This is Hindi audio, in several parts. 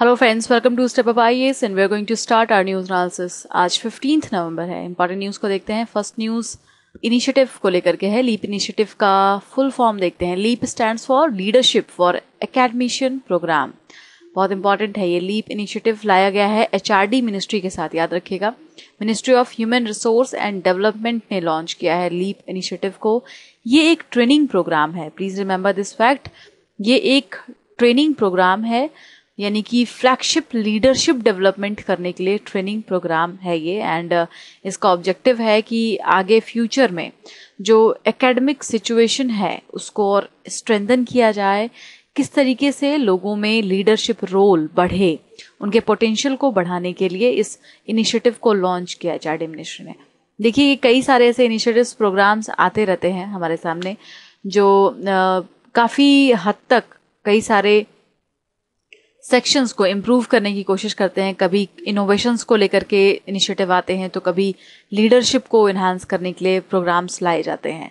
Hello friends welcome to Step Up I S and we are going to start our news analysis आज फिफ्टीन नवंबर है इंपॉर्टेंट न्यूज़ को देखते हैं फर्स्ट न्यूज़ इनिशिएटिव को लेकर के है लीप इनिशिएटिव का फुल फॉर्म देखते हैं LEAP stand for leadership for academicians program बहुत इंपॉर्टेंट है ये लीप इनिशिएटिव लाया गया है एच मिनिस्ट्री के साथ याद रखिएगा ministry of human resource and development ने लॉन्च किया है लीप इनिशिएटिव को ये एक ट्रेनिंग प्रोग्राम है प्लीज़ रिमेंबर दिस फैक्ट ये एक ट्रेनिंग प्रोग्राम है यानी कि फ्लैगशिप लीडरशिप डेवलपमेंट करने के लिए ट्रेनिंग प्रोग्राम है ये एंड uh, इसका ऑब्जेक्टिव है कि आगे फ्यूचर में जो एकेडमिक सिचुएशन है उसको और स्ट्रेंथन किया जाए किस तरीके से लोगों में लीडरशिप रोल बढ़े उनके पोटेंशियल को बढ़ाने के लिए इस इनिशिएटिव को लॉन्च किया जाए एडमिनिस्ट्रेशन ने देखिए ये कई सारे ऐसे इनिशिएटिव्स प्रोग्राम्स आते रहते हैं हमारे सामने जो uh, काफ़ी हद तक कई सारे सेक्शंस को इम्प्रूव करने की कोशिश करते हैं कभी इनोवेशंस को लेकर के इनिशिएटिव आते हैं तो कभी लीडरशिप को इन्हांस करने के लिए प्रोग्राम्स लाए जाते हैं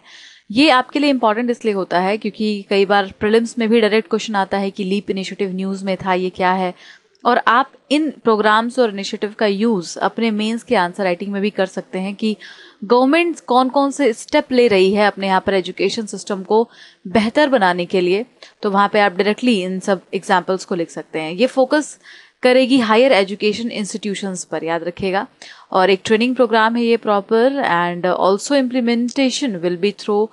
ये आपके लिए इंपॉर्टेंट इसलिए होता है क्योंकि कई बार प्रिलिम्स में भी डायरेक्ट क्वेश्चन आता है कि लीप इनिशिएटिव न्यूज़ में था ये क्या है और आप इन प्रोग्राम्स और इनिशिएटिव का यूज़ अपने मेंस के आंसर राइटिंग में भी कर सकते हैं कि गवर्नमेंट कौन कौन से स्टेप ले रही है अपने यहाँ पर एजुकेशन सिस्टम को बेहतर बनाने के लिए तो वहाँ पे आप डायरेक्टली इन सब एग्जाम्पल्स को लिख सकते हैं ये फोकस करेगी हायर एजुकेशन इंस्टीट्यूशंस पर याद रखेगा और एक ट्रेनिंग प्रोग्राम है ये proper and also implementation will be through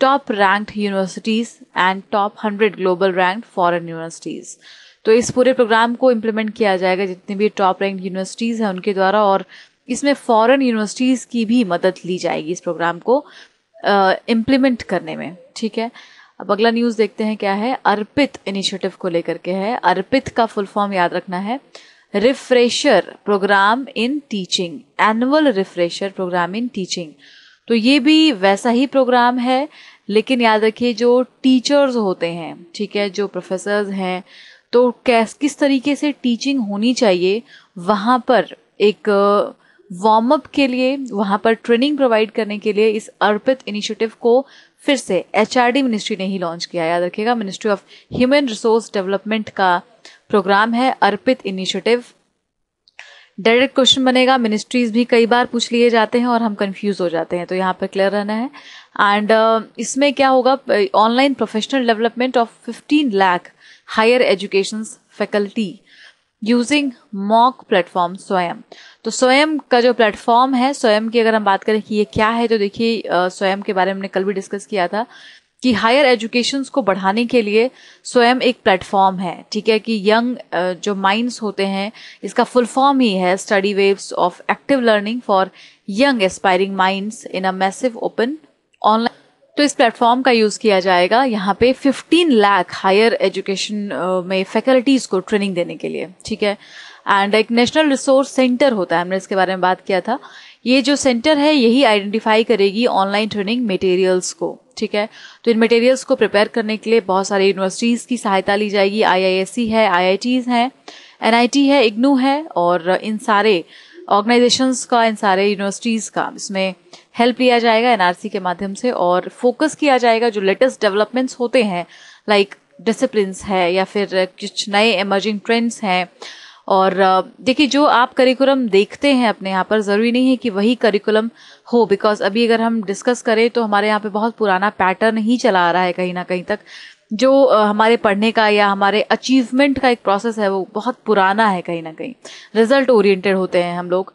top ranked universities and top hundred global ranked foreign universities तो इस पूरे प्रोग्राम को इम्प्लीमेंट किया जाएगा जितनी भी टॉप रैंक यूनिवर्सिटीज़ हैं उनके द्वारा और इसमें फॉरेन यूनिवर्सिटीज़ की भी मदद ली जाएगी इस प्रोग्राम को इम्प्लीमेंट करने में ठीक है अब अगला न्यूज़ देखते हैं क्या है अर्पित इनिशिएटिव को लेकर के है अर्पित का फुल फॉर्म याद रखना है refresher program in teaching annual refresher program in teaching तो ये भी वैसा ही प्रोग्राम है लेकिन याद रखिए जो टीचर्स होते हैं ठीक है जो प्रोफेसर्स हैं तो कैस किस तरीके से टीचिंग होनी चाहिए वहाँ पर एक वार्म uh, अप के लिए वहाँ पर ट्रेनिंग प्रोवाइड करने के लिए इस अर्पित इनिशिएटिव को फिर से एच मिनिस्ट्री ने ही लॉन्च किया याद रखिएगा ministry of human resource development का प्रोग्राम है अर्पित इनिशिएटिव डायरेक्ट क्वेश्चन बनेगा मिनिस्ट्रीज भी कई बार पूछ लिए जाते हैं और हम कंफ्यूज हो जाते हैं तो यहाँ पर क्लियर रहना है एंड uh, इसमें क्या होगा online professional development of 15 lakh higher education faculty using MOOC platform Swayam तो स्वयं का जो प्लेटफॉर्म है स्वयं की अगर हम बात करें कि ये क्या है तो देखिए स्वयं के बारे में हमने कल भी डिस्कस किया था कि हायर एजुकेशन को बढ़ाने के लिए स्वयं एक प्लेटफॉर्म है ठीक है कि यंग जो माइंड्स होते हैं इसका फुल फॉर्म ही है study waves of active learning for young aspiring minds in a massive open online तो इस प्लेटफॉर्म का यूज़ किया जाएगा यहाँ पे 15 लाख हायर एजुकेशन में फैकल्टीज़ को ट्रेनिंग देने के लिए ठीक है एंड एक नेशनल रिसोर्स सेंटर होता है हमने इसके बारे में बात किया था ये जो सेंटर है यही आइडेंटिफाई करेगी ऑनलाइन ट्रेनिंग मटेरियल्स को ठीक है तो इन मटेरियल्स को प्रिपेयर करने के लिए बहुत सारे यूनिवर्सिटीज़ की सहायता ली जाएगी आई है आई हैं एन है इग्नू है और इन सारे ऑर्गेनाइजेशंस का इन सारे यूनिवर्सिटीज़ का इसमें हेल्प लिया जाएगा एनआरसी के माध्यम से और फोकस किया जाएगा जो लेटेस्ट डेवलपमेंट्स होते हैं लाइक डिसिप्लिन है या फिर कुछ नए इमर्जिंग ट्रेंड्स हैं और देखिए जो आप करिकुलम देखते हैं अपने यहाँ पर ज़रूरी नहीं है कि वही करिकुलम हो बिकॉज अभी अगर हम डिस्कस करें तो हमारे यहाँ पे बहुत पुराना पैटर्न ही चला आ रहा है कहीं ना कहीं तक जो हमारे पढ़ने का या हमारे अचीवमेंट का एक प्रोसेस है वो बहुत पुराना है कहीं ना कहीं रिजल्ट ओरिएंटेड होते हैं हम लोग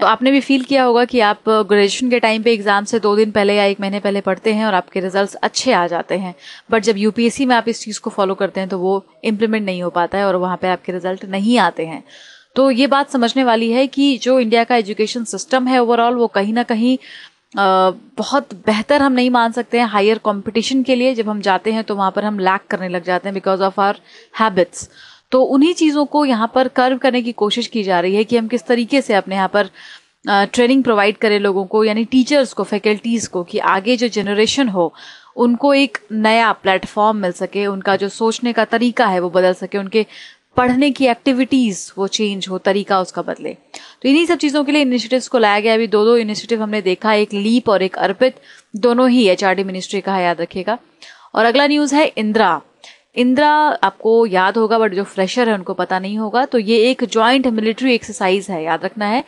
तो आपने भी फील किया होगा कि आप ग्रेजुएशन uh, के टाइम पे एग्जाम से दो दिन पहले या एक महीने पहले पढ़ते हैं और आपके रिजल्ट्स अच्छे आ जाते हैं बट जब यूपीएससी में आप इस चीज़ को फॉलो करते हैं तो वो इम्प्लीमेंट नहीं हो पाता है और वहाँ पर आपके रिजल्ट नहीं आते हैं तो ये बात समझने वाली है कि जो इंडिया का एजुकेशन सिस्टम है ओवरऑल वो कहीं ना कहीं आ, uh, बहुत बेहतर हम नहीं मान सकते हैं हायर कॉम्पिटिशन के लिए जब हम जाते हैं तो वहाँ पर हम लैक करने लग जाते हैं बिकॉज ऑफ आर हैबिट्स तो उन्हीं चीज़ों को यहाँ पर कर्व करने की कोशिश की जा रही है कि हम किस तरीके से अपने यहाँ पर ट्रेनिंग प्रोवाइड करें लोगों को यानी टीचर्स को फैकल्टीज़ को कि आगे जो जनरेशन हो उनको एक नया प्लेटफॉर्म मिल सके उनका जो सोचने का तरीका है वो बदल सके उनके पढ़ने की एक्टिविटीज़ वो चेंज हो तरीका उसका बदले तो इन्हीं सब चीज़ों के लिए इनिशिएटिव्स को लाया गया अभी दो दो इनिशिएटिव हमने देखा एक लीप और एक अर्पित दोनों ही एच मिनिस्ट्री का याद रखेगा और अगला न्यूज़ है इंदिरा इंदिरा आपको याद होगा बट जो फ्रेशर है उनको पता नहीं होगा तो ये एक ज्वाइंट मिलिट्री एक्सरसाइज है याद रखना है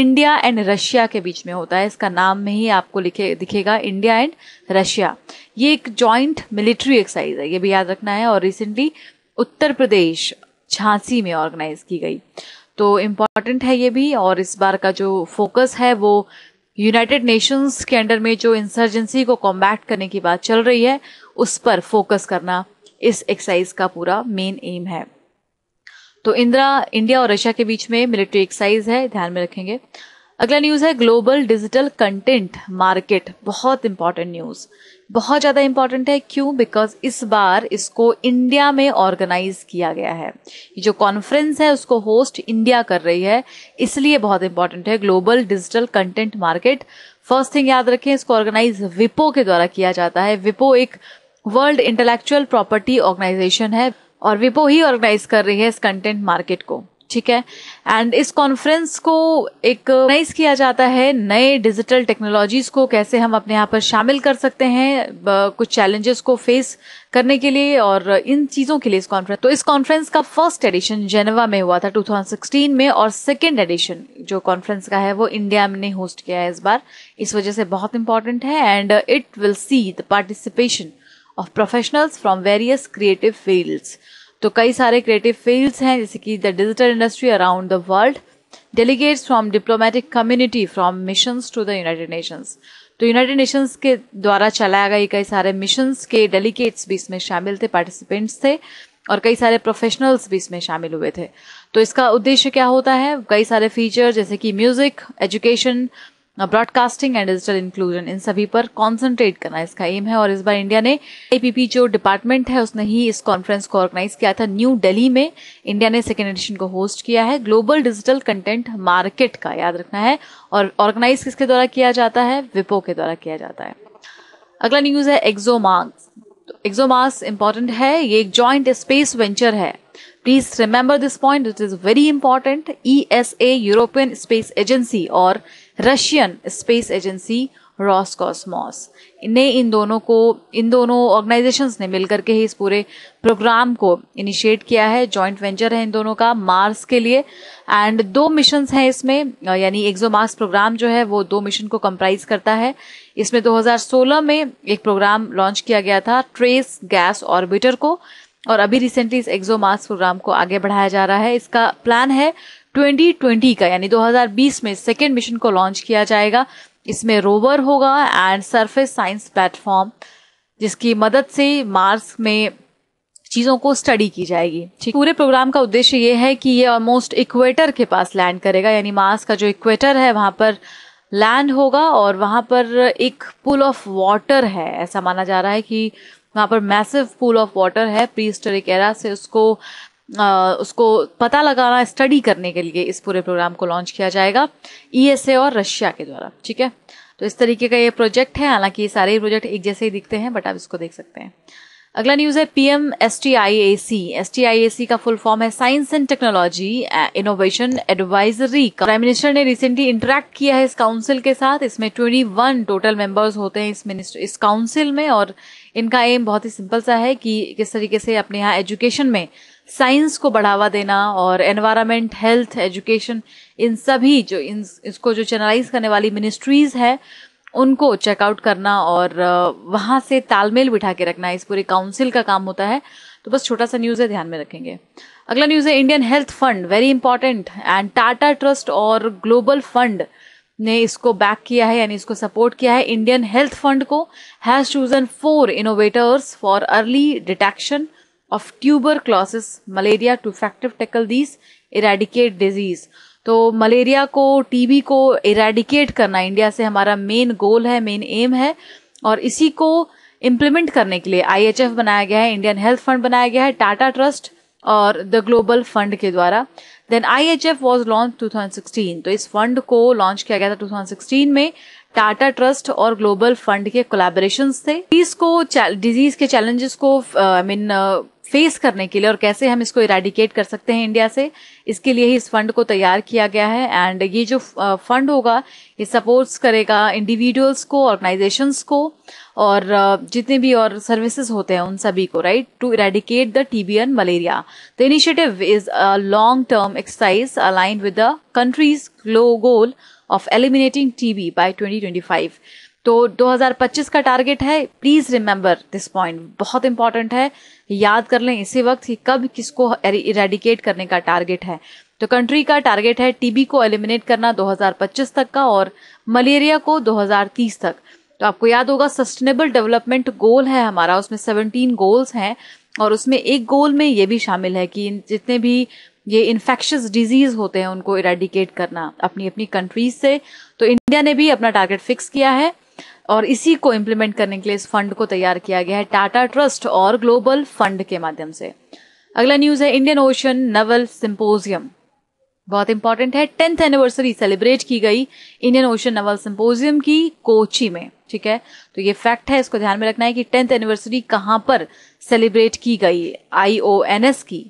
इंडिया एंड रशिया के बीच में होता है इसका नाम में ही आपको लिखे दिखेगा इंडिया एंड रशिया ये एक जॉइंट मिलिट्री एक्सरसाइज है ये भी याद रखना है और रिसेंटली उत्तर प्रदेश झांसी में ऑर्गेनाइज की गई तो इम्पॉर्टेंट है ये भी और इस बार का जो फोकस है वो यूनाइटेड नेशंस के अंडर में जो इंसर्जेंसी को कॉम्बैक्ट करने की बात चल रही है उस पर फोकस करना इस एक्साइज का पूरा मेन एम है तो इंदिरा इंडिया और रशिया के बीच में मिलिट्री एक्साइज है ध्यान में रखेंगे अगला न्यूज है ग्लोबल डिजिटल कंटेंट मार्केट बहुत इंपॉर्टेंट न्यूज बहुत ज्यादा इंपॉर्टेंट है क्यों बिकॉज इस बार इसको इंडिया में ऑर्गेनाइज किया गया है ये जो कॉन्फ्रेंस है उसको होस्ट इंडिया कर रही है इसलिए बहुत इंपॉर्टेंट है global digital content market first thing याद रखें इसको ऑर्गेनाइज विपो के द्वारा किया जाता है विपो एक वर्ल्ड इंटेलेक्चुअल प्रॉपर्टी ऑर्गेनाइजेशन है और विपो ही ऑर्गेनाइज कर रही है इस कंटेंट मार्केट को ठीक है एंड इस कॉन्फ्रेंस को एक ऑर्गेनाइज किया जाता है नए डिजिटल टेक्नोलॉजीज को कैसे हम अपने यहाँ पर शामिल कर सकते हैं कुछ चैलेंजेस को फेस करने के लिए और इन चीजों के लिए इस कॉन्फ्रेंस तो इस कॉन्फ्रेंस का फर्स्ट एडिशन जेनेवा में हुआ था 2016 में और सेकेंड एडिशन जो कॉन्फ्रेंस का है वो इंडिया ने होस्ट किया है इस बार इस वजह से बहुत इंपॉर्टेंट है and it will see the participation of professionals from various creative fields तो कई सारे क्रिएटिव फील्ड्स हैं जैसे कि the digital industry around the world delegates from diplomatic community from missions to the United Nations तो यूनाइटेड नेशंस के द्वारा चलाया गया कई सारे मिशंस के डेलीगेट्स भी इसमें शामिल थे पार्टिसिपेंट्स थे और कई सारे प्रोफेशनल्स भी इसमें शामिल हुए थे तो इसका उद्देश्य क्या होता है कई सारे फीचर जैसे कि music education broadcasting and digital inclusion in सभी पर कॉन्सेंट्रेट करना इसका एम है और इस बार इंडिया ने एपीपी जो डिपार्टमेंट है उसने ही इस कॉन्फ्रेंस को ऑर्गेनाइज किया था न्यू दिल्ली में इंडिया ने सेकेंड एडिशन को होस्ट किया है ग्लोबल डिजिटल कंटेंट मार्केट का याद रखना है और ऑर्गेनाइज किसके द्वारा किया जाता है विपो के द्वारा किया जाता है अगला न्यूज है एक्जोमार्क्स एक्जोमास इंपॉर्टेंट है ये एक ज्वाइंट स्पेस वेंचर है please remember this point it is very important E S A European Space Agency और रशियन स्पेस एजेंसी रॉसकॉस्मॉस ने इन दोनों को इन दोनों ऑर्गेनाइजेशंस ने मिलकर के ही इस पूरे प्रोग्राम को इनिशिएट किया है जॉइंट वेंचर है इन दोनों का मार्स के लिए एंड दो मिशन हैं इसमें यानी एक्जो मार्स प्रोग्राम जो है वो दो मिशन को कंप्राइज करता है इसमें 2016 में एक प्रोग्राम लॉन्च किया गया था ट्रेस गैस ऑर्बिटर को और अभी रिसेंटली इस एक्जो मार्स प्रोग्राम को आगे बढ़ाया जा रहा है इसका प्लान है 2020 का यानी 2020 में सेकेंड मिशन को लॉन्च किया जाएगा इसमें रोवर होगा एंड सरफेस साइंस प्लेटफॉर्म जिसकी मदद से मार्स में चीज़ों को स्टडी की जाएगी ठीक पूरे प्रोग्राम का उद्देश्य ये है कि ये ऑलमोस्ट इक्वेटर के पास लैंड करेगा यानी मार्स का जो इक्वेटर है वहाँ पर लैंड होगा और वहाँ पर एक पुल ऑफ वाटर है ऐसा माना जा रहा है कि वहाँ पर मैसिव पूल ऑफ वाटर है प्री हिस्टोरिक एरा से उसको उसको पता लगाना स्टडी करने के लिए इस पूरे प्रोग्राम को लॉन्च किया जाएगा ई e और रशिया के द्वारा ठीक है तो इस तरीके का ये प्रोजेक्ट है हालांकि ये सारे प्रोजेक्ट एक जैसे ही दिखते हैं बट आप इसको देख सकते हैं अगला न्यूज़ है P M S T I A C S T I A C का फुल फॉर्म है science and technology innovation advisory prime minister ने रिसेंटली इंटरेक्ट किया है इस काउंसिल के साथ इसमें ट्वेंटी वन टोटल मेंबर्स होते हैं इस मिनिस्टर इस काउंसिल में और इनका एम बहुत ही सिंपल सा है कि किस तरीके से अपने यहाँ एजुकेशन में साइंस को बढ़ावा देना और एनवायरमेंट हेल्थ एजुकेशन इन सभी जो इन इसको जो चैनलाइज करने वाली मिनिस्ट्रीज़ है उनको चेकआउट करना और वहाँ से तालमेल बिठा के रखना इस पूरे काउंसिल का काम होता है तो बस छोटा सा न्यूज़ है ध्यान में रखेंगे अगला न्यूज़ है Indian health fund very important and Tata Trust और ग्लोबल फंड ने इसको बैक किया है यानी इसको सपोर्ट किया है इंडियन हेल्थ फंड को has chosen four innovators for early detection of tuberculosis, malaria to effective tackle these eradicate disease. तो मलेरिया को टीबी को इरेडिकेट करना इंडिया से हमारा मेन गोल है मेन एम है और इसी को इम्प्लीमेंट करने के लिए आईएचएफ बनाया गया है इंडियन हेल्थ फंड बनाया गया है टाटा ट्रस्ट और द ग्लोबल फंड के द्वारा then I H F was launch two thousand sixteen तो इस फंड को लॉन्च किया गया था टू थाउजेंड सिक्सटीन में टाटा ट्रस्ट और ग्लोबल फंड के कोलेबोरेशन थे डिजीज को डिजीज के चैलेंजेस को I uh, mean I mean, uh, face करने के लिए और कैसे हम इसको इराडिकेट कर सकते हैं इंडिया से इसके लिए ही इस फंड को तैयार किया गया है एंड ये जो फंड होगा ये सपोर्ट्स करेगा इंडिविजुअल्स को ऑर्गेनाइजेशंस को और जितने भी और सर्विसेज होते हैं उन सभी को right to eradicate the TB and malaria the initiative is a long term exercise align with the countries ग्लो goal of eliminating TB by 2025 तो 2025 का टारगेट है प्लीज़ रिमेंबर दिस पॉइंट बहुत इंपॉर्टेंट है याद कर लें इसी वक्त कि कब किसको इरेडिकेट करने का टारगेट है तो कंट्री का टारगेट है टीबी को एलिमिनेट करना 2025 तक का और मलेरिया को 2030 तक तो आपको याद होगा सस्टेनेबल डेवलपमेंट गोल है हमारा उसमें 17 गोल्स हैं और उसमें एक गोल में ये भी शामिल है कि जितने भी ये इन्फेक्शस डिजीज होते हैं उनको इरेडिकेट करना अपनी अपनी कंट्रीज से तो इंडिया ने भी अपना टारगेट फिक्स किया है और इसी को इम्प्लीमेंट करने के लिए इस फंड को तैयार किया गया है टाटा ट्रस्ट और ग्लोबल फंड के माध्यम से अगला न्यूज है इंडियन ओशन नवल सिंपोजियम बहुत इंपॉर्टेंट है टेंथ एनिवर्सरी सेलिब्रेट की गई इंडियन ओशन नवल सिंपोजियम की कोची में ठीक है तो ये फैक्ट है इसको ध्यान में रखना है कि टेंथ एनिवर्सरी कहाँ पर सेलिब्रेट की गई आई की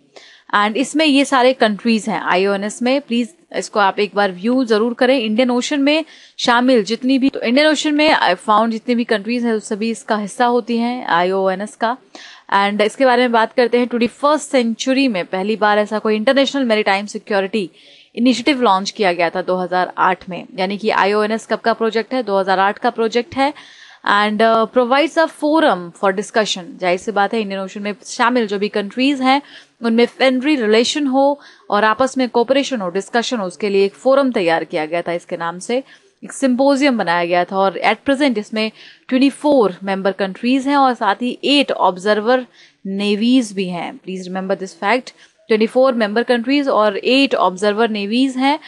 एंड इसमें ये सारे कंट्रीज हैं आईओएनएस में प्लीज इसको आप एक बार व्यू जरूर करें इंडियन ओशन में शामिल जितनी भी तो इंडियन ओशन में आई फाउंड जितनी भी कंट्रीज हैं सभी इसका हिस्सा होती हैं आईओएनएस का एंड इसके बारे में बात करते हैं ट्वेंटी फर्स्ट सेंचुरी में पहली बार ऐसा कोई इंटरनेशनल मेरी सिक्योरिटी इनिशिएटिव लॉन्च किया गया था 2008 में यानी कि आईओएनएस कब का प्रोजेक्ट है 2008 का प्रोजेक्ट है and provides a forum for discussion जाहिर सी बात है इंडियन ओशन में शामिल जो भी कंट्रीज हैं उनमें फ्रेंडली रिलेशन हो और आपस में कॉपरेशन हो डिस्कशन हो उसके लिए एक फोरम तैयार किया गया था इसके नाम से एक सिंपोजियम बनाया गया था और एट प्रेजेंट इसमें 24 मेंबर कंट्रीज हैं और साथ ही एट ऑब्जर्वर नेवीज भी हैं please remember this fact 24 member countries और एट ऑब्जर्वर नेवीज हैं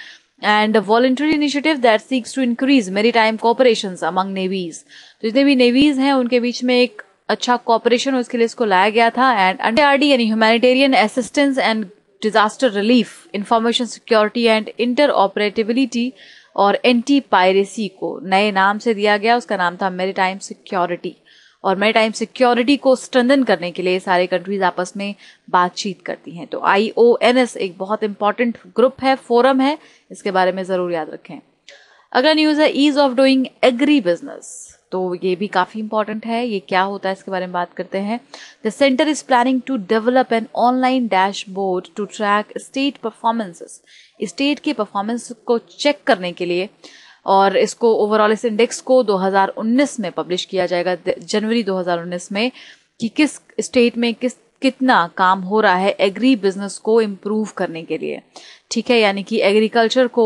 and voluntary initiative that seeks to increase maritime cooperation among navies तो जितने भी नेवीज हैं उनके बीच में एक अच्छा कॉपरेशन उसके लिए इसको लाया गया था एंड आर डी यानी humanitarian assistance and disaster relief information security and interoperability और एंटी पायरेसी को नए नाम से दिया गया उसका नाम था मेरी टाइम सिक्योरिटी और मेरी टाइम सिक्योरिटी को स्ट्रेंदन करने के लिए सारे कंट्रीज आपस में बातचीत करती हैं तो आई ओ एन एस एक बहुत इंपॉर्टेंट ग्रुप है फोरम है इसके बारे में ज़रूर याद रखें अगला न्यूज़ है ease of doing agri business तो ये भी काफ़ी इंपॉर्टेंट है ये क्या होता है इसके बारे में बात करते हैं the centre is planning to develop an online dashboard to track state performances state के परफॉर्मेंस को चेक करने के लिए और इसको ओवरऑल इस इंडेक्स को 2019 में पब्लिश किया जाएगा जनवरी 2019 में कि किस स्टेट में किस कितना काम हो रहा है एग्री बिजनेस को इम्प्रूव करने के लिए ठीक है यानी कि एग्रीकल्चर को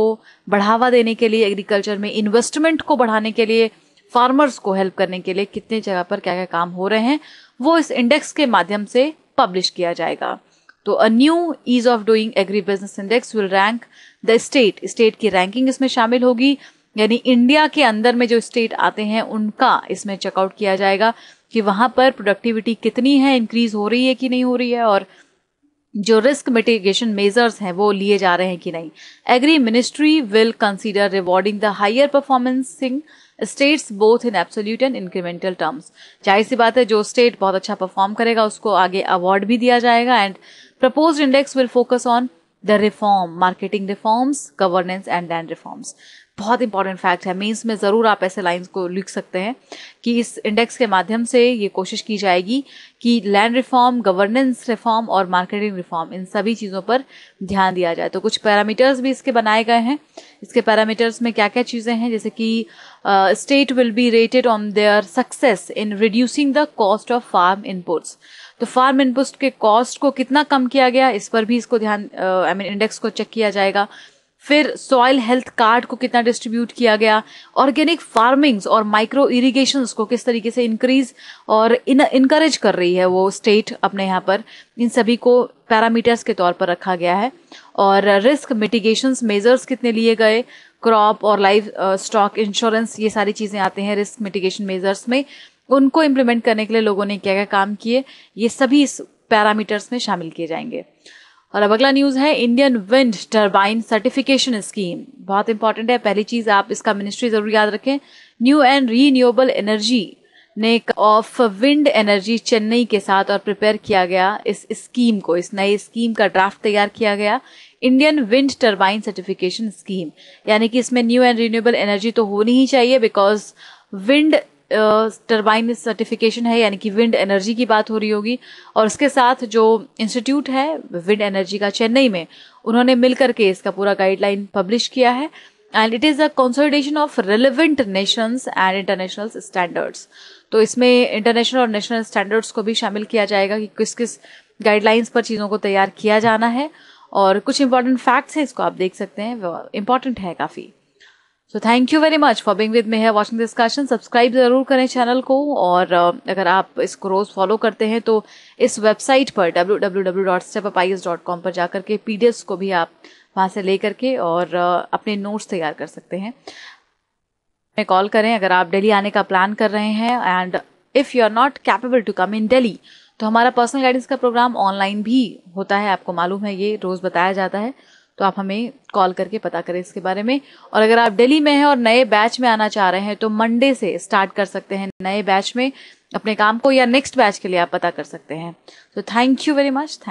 बढ़ावा देने के लिए एग्रीकल्चर में इन्वेस्टमेंट को बढ़ाने के लिए फार्मर्स को हेल्प करने के लिए कितने जगह पर क्या क्या काम हो रहे हैं वो इस इंडेक्स के माध्यम से पब्लिश किया जाएगा तो a new ease of doing agri business index will rank the state state की रैंकिंग इसमें शामिल होगी यानी इंडिया के अंदर में जो स्टेट आते हैं उनका इसमें चेकआउट किया जाएगा कि वहां पर प्रोडक्टिविटी कितनी है इंक्रीज हो रही है कि नहीं हो रही है और जो रिस्क मिटिगेशन मेजर्स हैं वो लिए जा रहे हैं कि नहीं agri ministry will consider rewarding the higher performing states both in absolute and incremental terms जाहिर सी बात है जो स्टेट बहुत अच्छा परफॉर्म करेगा उसको आगे अवार्ड भी दिया जाएगा and propose index will focus on the reform marketing reforms governance and land reforms बहुत इंपॉर्टेंट फैक्ट है मेंस में ज़रूर आप ऐसे लाइंस को लिख सकते हैं कि इस इंडेक्स के माध्यम से ये कोशिश की जाएगी कि लैंड रिफॉर्म गवर्नेंस रिफॉर्म और मार्केटिंग रिफॉर्म इन सभी चीज़ों पर ध्यान दिया जाए तो कुछ पैरामीटर्स भी इसके बनाए गए हैं इसके पैरामीटर्स में क्या क्या चीज़ें हैं जैसे कि state will be rated on their success in reducing the cost of farm inputs तो फार्म इनपुट्स के कॉस्ट को कितना कम किया गया इस पर भी इसको ध्यान आई मीन इंडेक्स को चेक किया जाएगा फिर सॉइल हेल्थ कार्ड को कितना डिस्ट्रीब्यूट किया गया ऑर्गेनिक फार्मिंग्स और माइक्रो इरीगेशन को किस तरीके से इंक्रीज और इनकरेज कर रही है वो स्टेट अपने यहाँ पर इन सभी को पैरामीटर्स के तौर पर रखा गया है और रिस्क मिटिगेशन मेजर्स कितने लिए गए क्रॉप और लाइफ स्टॉक इंश्योरेंस ये सारी चीज़ें आते हैं रिस्क मिटिगेशन मेजर्स में उनको इम्प्लीमेंट करने के लिए लोगों ने क्या क्या काम किए ये सभी इस पैरामीटर्स में शामिल किए जाएंगे और अब अगला न्यूज़ है Indian wind turbine certification scheme बहुत इंपॉर्टेंट है पहली चीज़ आप इसका मिनिस्ट्री ज़रूर याद रखें न्यू एंड रीन्यूएबल एनर्जी ने ऑफ विंड एनर्जी चेन्नई के साथ और प्रिपेयर किया गया इस स्कीम को इस नई स्कीम का ड्राफ्ट तैयार किया गया Indian wind turbine certification scheme यानी कि इसमें न्यू एंड रीन्यूएबल एनर्जी तो होनी ही चाहिए बिकॉज विंड टर्बाइन सर्टिफिकेशन है यानी कि विंड एनर्जी की बात हो रही होगी और उसके साथ जो इंस्टीट्यूट है विंड एनर्जी का चेन्नई में उन्होंने मिलकर के इसका पूरा गाइडलाइन पब्लिश किया है and it is a consolidation of relevant nations and international standards तो इसमें इंटरनेशनल और नेशनल स्टैंडर्ड्स को भी शामिल किया जाएगा कि किस किस गाइडलाइंस पर चीज़ों को तैयार किया जाना है और कुछ इंपॉर्टेंट फैक्ट्स हैं इसको आप देख सकते हैं इंपॉर्टेंट है काफ़ी so thank you very much for being with me है वॉचिंग डिस्कशन सब्सक्राइब जरूर करें चैनल को और uh, अगर आप इसको रोज़ फॉलो करते हैं तो इस वेबसाइट पर W W W dot dot com पर जाकर के पी को भी आप वहाँ से ले करके और uh, अपने नोट्स तैयार कर सकते हैं मैं कॉल करें अगर आप दिल्ली आने का प्लान कर रहे हैं and if you are not capable to come in Delhi तो हमारा पर्सनल गाइडेंस का प्रोग्राम ऑनलाइन भी होता है आपको मालूम है ये रोज़ बताया जाता है तो आप हमें कॉल करके पता करें इसके बारे में और अगर आप दिल्ली में हैं और नए बैच में आना चाह रहे हैं तो मंडे से स्टार्ट कर सकते हैं नए बैच में अपने काम को या नेक्स्ट बैच के लिए आप पता कर सकते हैं तो थैंक यू वेरी मच